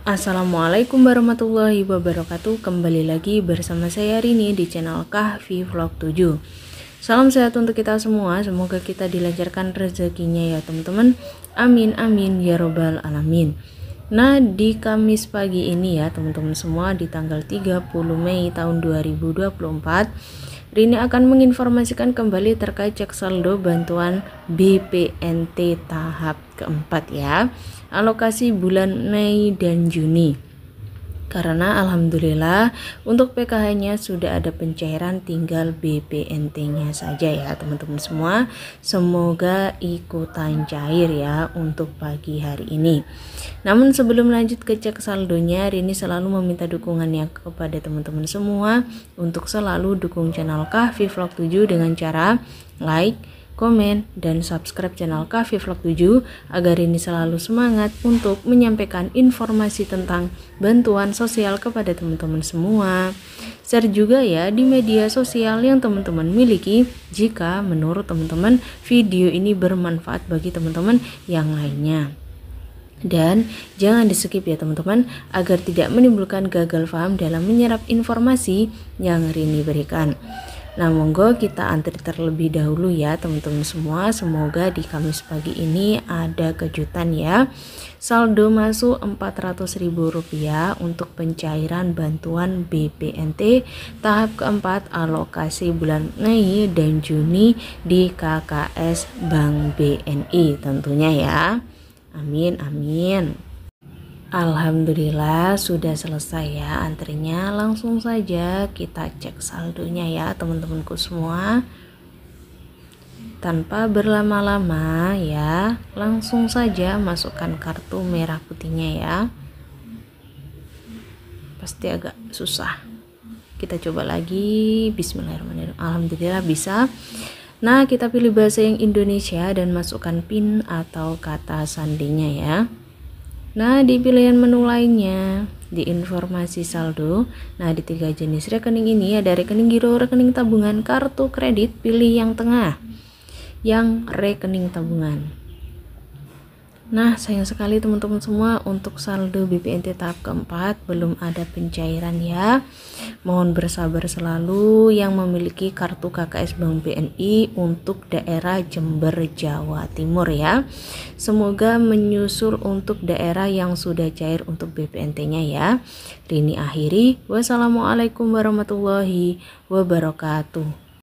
Assalamualaikum warahmatullahi wabarakatuh Kembali lagi bersama saya Rini di channel Kahfi Vlog 7 Salam sehat untuk kita semua Semoga kita dilancarkan rezekinya ya teman-teman Amin amin ya robbal alamin Nah di Kamis pagi ini ya teman-teman semua Di tanggal 30 Mei tahun 2024 Rini akan menginformasikan kembali terkait cek saldo bantuan BPNT tahap keempat ya, alokasi bulan Mei dan Juni karena alhamdulillah untuk PKH-nya sudah ada pencairan tinggal BPNT-nya saja ya teman-teman semua. Semoga ikutan cair ya untuk pagi hari ini. Namun sebelum lanjut ke cek saldonya, Rini selalu meminta dukungannya kepada teman-teman semua untuk selalu dukung channel Kahvi Vlog 7 dengan cara like, komen, dan subscribe channel Kavi Vlog 7 agar ini selalu semangat untuk menyampaikan informasi tentang bantuan sosial kepada teman-teman semua. Share juga ya di media sosial yang teman-teman miliki jika menurut teman-teman video ini bermanfaat bagi teman-teman yang lainnya. Dan jangan di skip ya teman-teman agar tidak menimbulkan gagal paham dalam menyerap informasi yang Rini berikan. Nah, monggo kita antri terlebih dahulu ya, teman-teman semua. Semoga di Kamis pagi ini ada kejutan ya. Saldo masuk Rp400.000 untuk pencairan bantuan BPNT tahap keempat alokasi bulan Mei dan Juni di KKS Bank BNI tentunya ya. Amin amin. Alhamdulillah sudah selesai ya antrinya langsung saja kita cek saldonya ya teman-temanku semua tanpa berlama-lama ya langsung saja masukkan kartu merah putihnya ya pasti agak susah kita coba lagi bismillahirrahmanirrahim alhamdulillah bisa nah kita pilih bahasa yang Indonesia dan masukkan pin atau kata sandinya ya Nah, di pilihan menu lainnya, di informasi saldo, nah di tiga jenis rekening ini ada rekening giro, rekening tabungan, kartu kredit, pilih yang tengah, yang rekening tabungan. Nah, sayang sekali teman-teman semua untuk saldo BPNT tahap keempat belum ada pencairan ya. Mohon bersabar selalu yang memiliki kartu KKS Bank BNI untuk daerah Jember, Jawa Timur ya. Semoga menyusul untuk daerah yang sudah cair untuk BPNT-nya ya. Rini akhiri, wassalamualaikum warahmatullahi wabarakatuh.